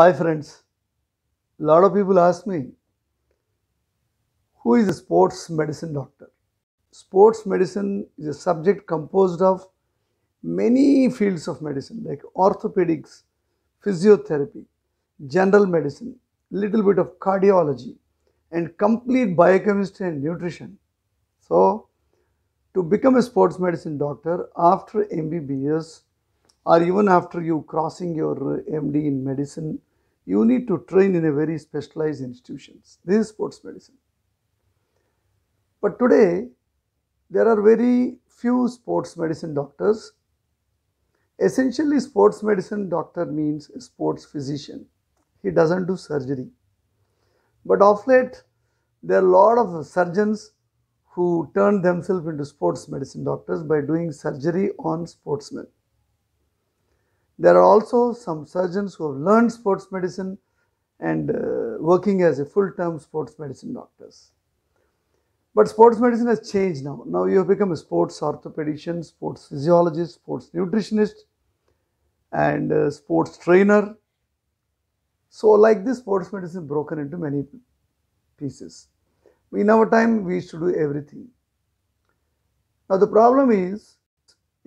Hi friends, a lot of people ask me, who is a sports medicine doctor? Sports medicine is a subject composed of many fields of medicine like orthopedics, physiotherapy, general medicine, little bit of cardiology and complete biochemistry and nutrition. So, to become a sports medicine doctor after MBBS or even after you crossing your MD in medicine you need to train in a very specialized institutions. This is sports medicine. But today, there are very few sports medicine doctors. Essentially, sports medicine doctor means a sports physician. He doesn't do surgery. But of late, there are a lot of surgeons who turned themselves into sports medicine doctors by doing surgery on sportsmen. There are also some surgeons who have learned sports medicine and uh, working as a full time sports medicine doctors. But sports medicine has changed now. Now you have become a sports orthopedician, sports physiologist, sports nutritionist, and uh, sports trainer. So, like this, sports medicine broken into many pieces. In our time, we used to do everything. Now, the problem is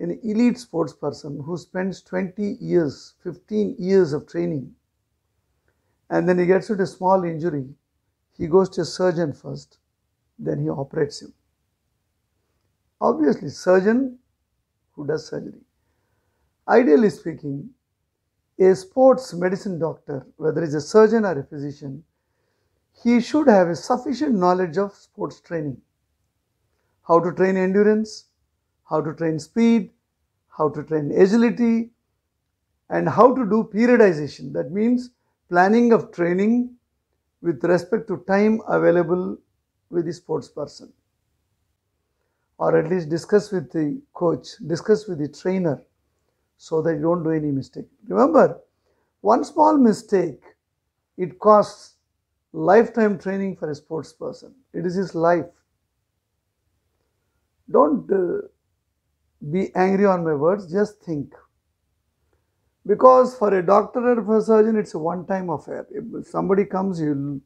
an elite sports person who spends 20 years, 15 years of training, and then he gets a small injury, he goes to a surgeon first, then he operates him. Obviously, surgeon who does surgery. Ideally speaking, a sports medicine doctor, whether he's a surgeon or a physician, he should have a sufficient knowledge of sports training. How to train endurance, how to train speed, how to train agility, and how to do periodization. That means planning of training with respect to time available with the sports person or at least discuss with the coach, discuss with the trainer so that you don't do any mistake. Remember, one small mistake, it costs lifetime training for a sports person. It is his life. Don't uh, be angry on my words, just think. Because for a doctor or for a surgeon, it's a one time affair. If somebody comes, you,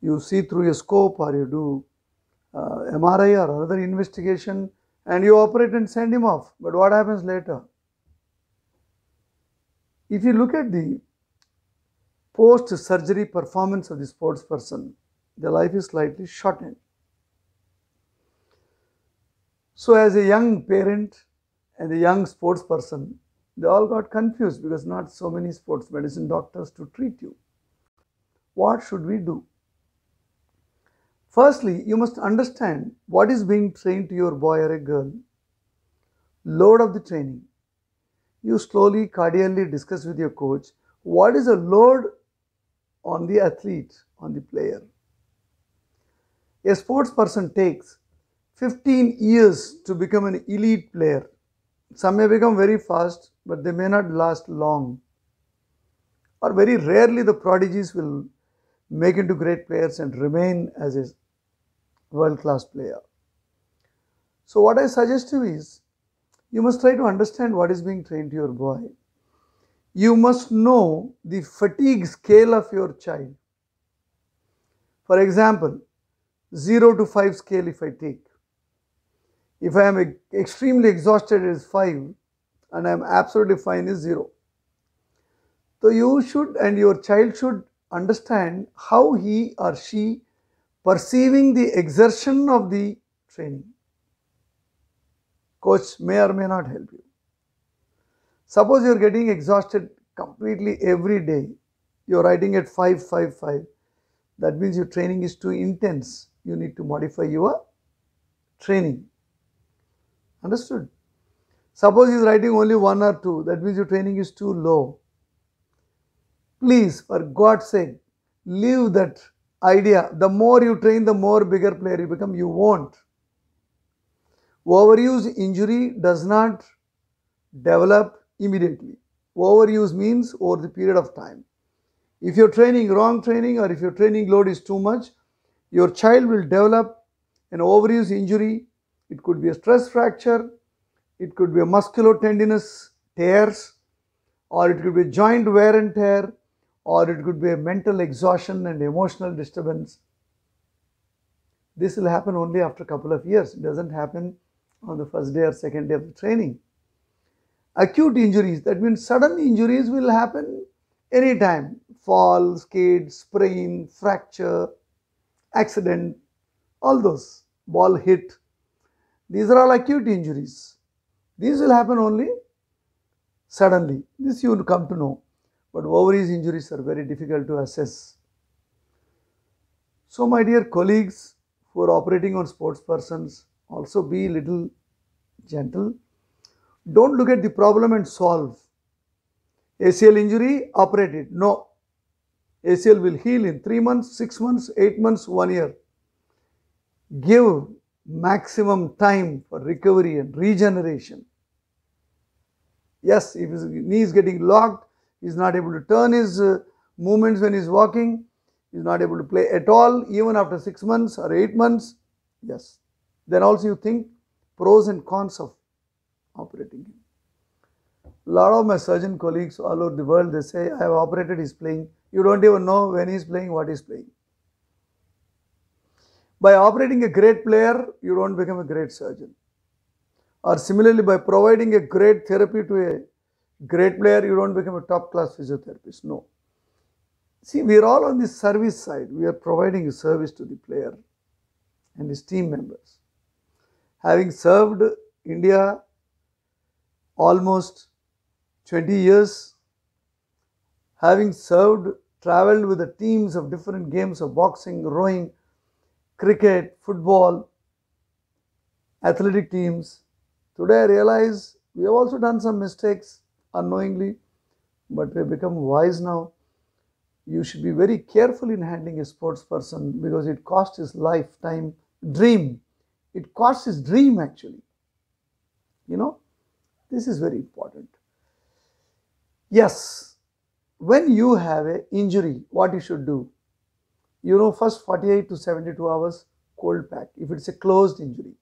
you see through a scope or you do uh, MRI or other investigation and you operate and send him off. But what happens later? If you look at the post surgery performance of the sports person, their life is slightly shortened. So, as a young parent and a young sports person, they all got confused because not so many sports medicine doctors to treat you. What should we do? Firstly, you must understand what is being trained to your boy or a girl. Load of the training. You slowly, cordially discuss with your coach what is the load on the athlete, on the player. A sports person takes 15 years to become an elite player. Some may become very fast, but they may not last long. Or very rarely the prodigies will make into great players and remain as a world class player. So, what I suggest to you is you must try to understand what is being trained to your boy. You must know the fatigue scale of your child. For example, 0 to 5 scale if I take. If I am extremely exhausted, is 5 and I am absolutely fine is 0. So you should and your child should understand how he or she perceiving the exertion of the training. Coach may or may not help you. Suppose you are getting exhausted completely every day. You are riding at 5, 5, 5. That means your training is too intense. You need to modify your training. Understood? Suppose he is writing only one or two, that means your training is too low. Please, for God's sake, leave that idea. The more you train, the more bigger player you become. You won't. Overuse injury does not develop immediately. Overuse means over the period of time. If you're training wrong training or if your training load is too much, your child will develop an overuse injury it could be a stress fracture, it could be a musculotendinous tears, or it could be joint wear and tear, or it could be a mental exhaustion and emotional disturbance. This will happen only after a couple of years. It doesn't happen on the first day or second day of the training. Acute injuries, that means sudden injuries will happen anytime. Fall, skid, sprain, fracture, accident, all those. Ball hit, these are all acute injuries. These will happen only suddenly. This you will come to know. But ovaries injuries are very difficult to assess. So, my dear colleagues who are operating on sports persons, also be little gentle. Don't look at the problem and solve. ACL injury, operated. No. ACL will heal in 3 months, 6 months, 8 months, 1 year. Give maximum time for recovery and regeneration. Yes, if his knee is getting locked, he is not able to turn his uh, movements when he is walking, he is not able to play at all, even after six months or eight months. Yes. Then also you think pros and cons of operating him. A lot of my surgeon colleagues all over the world, they say, I have operated, his playing. You don't even know when he's playing, what he's playing. By operating a great player, you don't become a great surgeon. Or similarly, by providing a great therapy to a great player, you don't become a top class physiotherapist. No. See, we are all on the service side. We are providing a service to the player and his team members. Having served India almost 20 years, having served, traveled with the teams of different games of boxing, rowing, cricket, football, athletic teams. Today I realize we have also done some mistakes unknowingly, but we have become wise now. You should be very careful in handling a sports person because it costs his lifetime dream. It costs his dream actually. You know, this is very important. Yes, when you have an injury, what you should do? you know first 48 to 72 hours cold pack if it's a closed injury.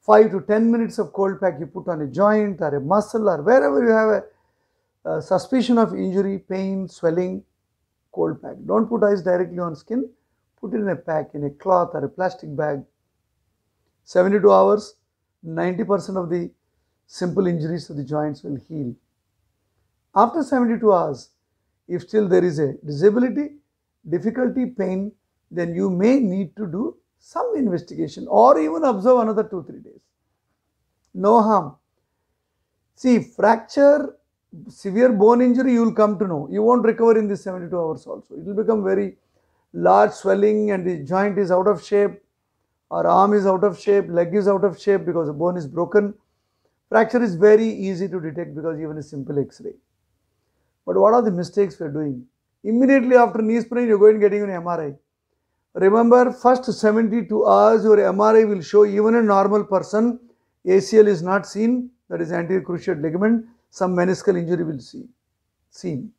5 to 10 minutes of cold pack you put on a joint or a muscle or wherever you have a, a suspicion of injury, pain, swelling, cold pack. Don't put ice directly on skin, put it in a pack, in a cloth or a plastic bag. 72 hours, 90% of the simple injuries to the joints will heal. After 72 hours, if still there is a disability, difficulty, pain, then you may need to do some investigation or even observe another 2 3 days. No harm. See, fracture, severe bone injury, you will come to know. You won't recover in these 72 hours also. It will become very large swelling and the joint is out of shape, or arm is out of shape, leg is out of shape because the bone is broken. Fracture is very easy to detect because even a simple x ray. But what are the mistakes we are doing? Immediately after knee sprain, you're going getting an MRI. Remember, first 72 hours, your MRI will show even a normal person, ACL is not seen, that is anterior cruciate ligament, some meniscal injury will see, seen.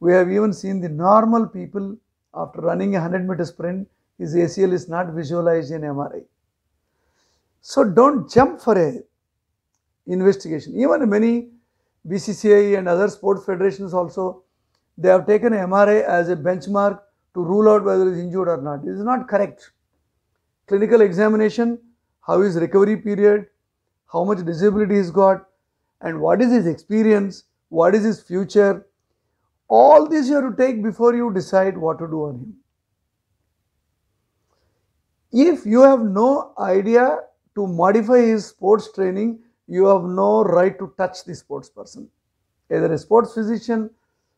We have even seen the normal people after running a 100 meter sprint, his ACL is not visualized in MRI. So don't jump for a investigation. Even many BCCI and other sports federations also, they have taken MRI as a benchmark to rule out whether he is injured or not. It is not correct. Clinical examination, how is recovery period, how much disability he's got, and what is his experience, what is his future. All this you have to take before you decide what to do on him. If you have no idea to modify his sports training you have no right to touch the sports person. Either a sports physician,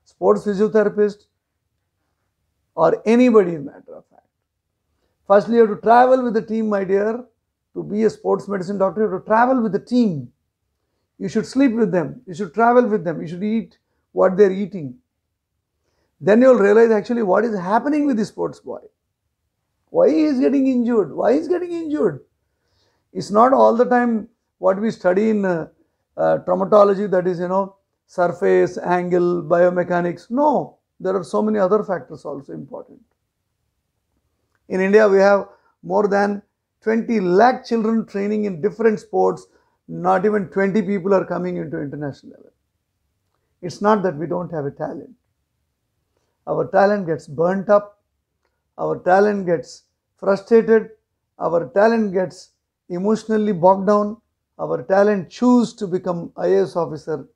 sports physiotherapist, or anybody in matter of fact. Firstly, you have to travel with the team, my dear. To be a sports medicine doctor, you have to travel with the team. You should sleep with them. You should travel with them. You should eat what they're eating. Then you'll realize actually what is happening with the sports boy. Why he is getting injured? Why he is getting injured? It's not all the time what we study in uh, uh, traumatology, that is, you know, surface, angle, biomechanics. No, there are so many other factors also important. In India, we have more than 20 lakh children training in different sports. Not even 20 people are coming into international level. It's not that we don't have a talent. Our talent gets burnt up. Our talent gets frustrated. Our talent gets emotionally bogged down our talent choose to become IAS officer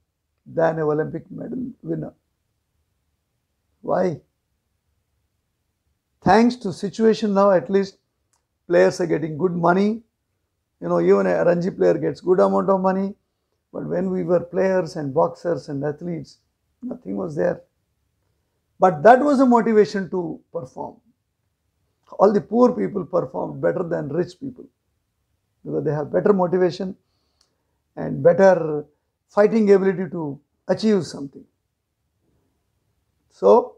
than a Olympic medal winner. Why? Thanks to situation now, at least players are getting good money. You know, even a Ranji player gets good amount of money. But when we were players and boxers and athletes, nothing was there. But that was a motivation to perform. All the poor people performed better than rich people because they have better motivation and better fighting ability to achieve something. So,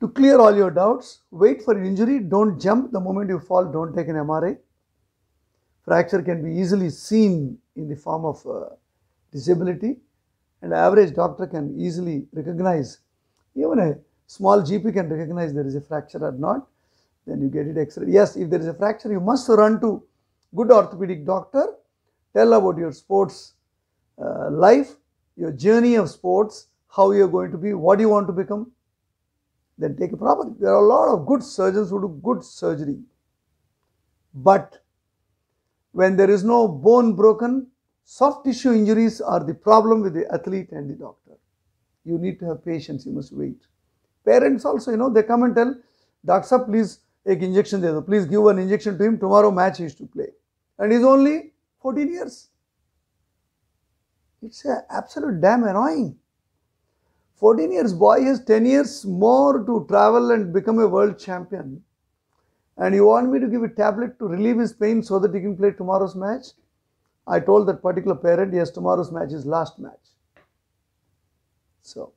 to clear all your doubts, wait for an injury, don't jump the moment you fall, don't take an MRI. Fracture can be easily seen in the form of uh, disability and average doctor can easily recognize, even a small GP can recognize there is a fracture or not, then you get it x ray Yes, if there is a fracture, you must run to good orthopedic doctor tell about your sports uh, life, your journey of sports, how you're going to be, what you want to become. Then take a proper. There are a lot of good surgeons who do good surgery. But when there is no bone broken, soft tissue injuries are the problem with the athlete and the doctor. You need to have patience, you must wait. Parents also, you know, they come and tell, Doctor, please take injection there. Please give an injection to him. Tomorrow match he is to play. And he's only 14 years. It's a absolute damn annoying. 14 years boy has 10 years more to travel and become a world champion. And you want me to give a tablet to relieve his pain so that he can play tomorrow's match? I told that particular parent, yes, tomorrow's match is last match. So,